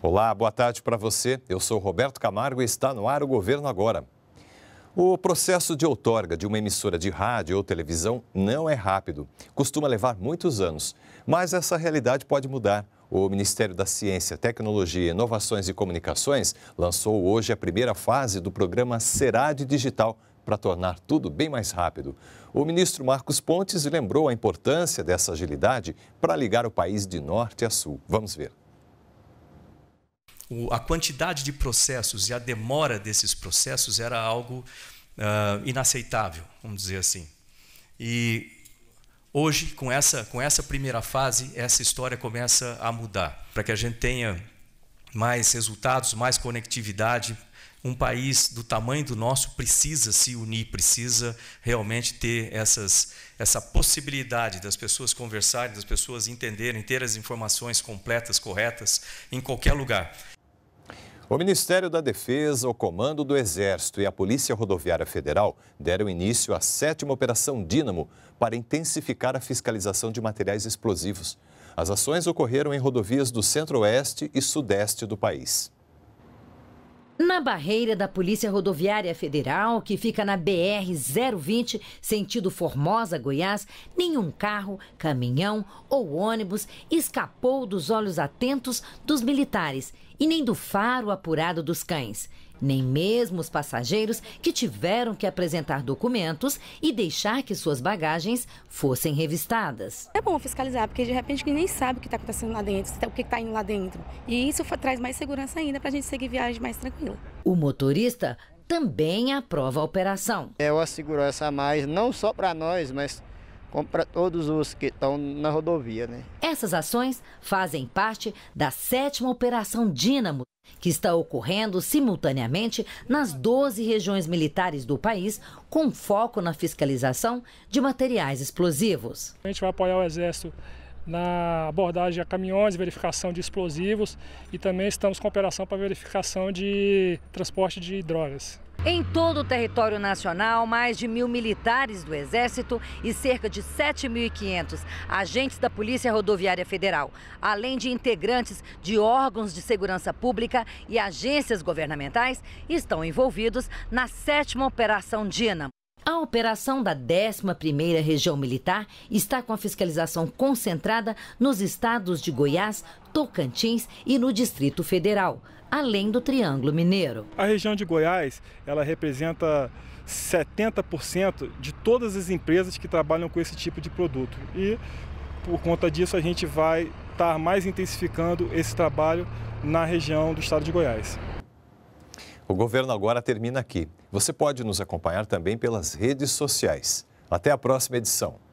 Olá, boa tarde para você. Eu sou Roberto Camargo e está no ar o Governo Agora. O processo de outorga de uma emissora de rádio ou televisão não é rápido, costuma levar muitos anos, mas essa realidade pode mudar. O Ministério da Ciência, Tecnologia, Inovações e Comunicações lançou hoje a primeira fase do programa de Digital, para tornar tudo bem mais rápido. O ministro Marcos Pontes lembrou a importância dessa agilidade para ligar o país de norte a sul. Vamos ver o, a quantidade de processos e a demora desses processos era algo uh, inaceitável, vamos dizer assim. E hoje, com essa, com essa primeira fase, essa história começa a mudar, para que a gente tenha mais resultados, mais conectividade. Um país do tamanho do nosso precisa se unir, precisa realmente ter essas, essa possibilidade das pessoas conversarem, das pessoas entenderem, ter as informações completas, corretas, em qualquer lugar. O Ministério da Defesa, o Comando do Exército e a Polícia Rodoviária Federal deram início à sétima Operação Dínamo para intensificar a fiscalização de materiais explosivos. As ações ocorreram em rodovias do centro-oeste e sudeste do país. Na barreira da Polícia Rodoviária Federal, que fica na BR 020, sentido Formosa, Goiás, nenhum carro, caminhão ou ônibus escapou dos olhos atentos dos militares e nem do faro apurado dos cães nem mesmo os passageiros que tiveram que apresentar documentos e deixar que suas bagagens fossem revistadas. É bom fiscalizar, porque de repente ninguém sabe o que está acontecendo lá dentro, o que está indo lá dentro. E isso traz mais segurança ainda para a gente seguir viagem mais tranquila. O motorista também aprova a operação. É uma segurança a mais, não só para nós, mas como para todos os que estão na rodovia. Né? Essas ações fazem parte da sétima Operação Dínamo, que está ocorrendo simultaneamente nas 12 regiões militares do país, com foco na fiscalização de materiais explosivos. A gente vai apoiar o Exército na abordagem a caminhões, verificação de explosivos e também estamos com operação para verificação de transporte de drogas. Em todo o território nacional, mais de mil militares do Exército e cerca de 7.500 agentes da Polícia Rodoviária Federal, além de integrantes de órgãos de segurança pública e agências governamentais, estão envolvidos na sétima Operação Dina. A operação da 11ª Região Militar está com a fiscalização concentrada nos estados de Goiás, Tocantins e no Distrito Federal, além do Triângulo Mineiro. A região de Goiás, ela representa 70% de todas as empresas que trabalham com esse tipo de produto. E por conta disso a gente vai estar mais intensificando esse trabalho na região do estado de Goiás. O Governo Agora termina aqui. Você pode nos acompanhar também pelas redes sociais. Até a próxima edição.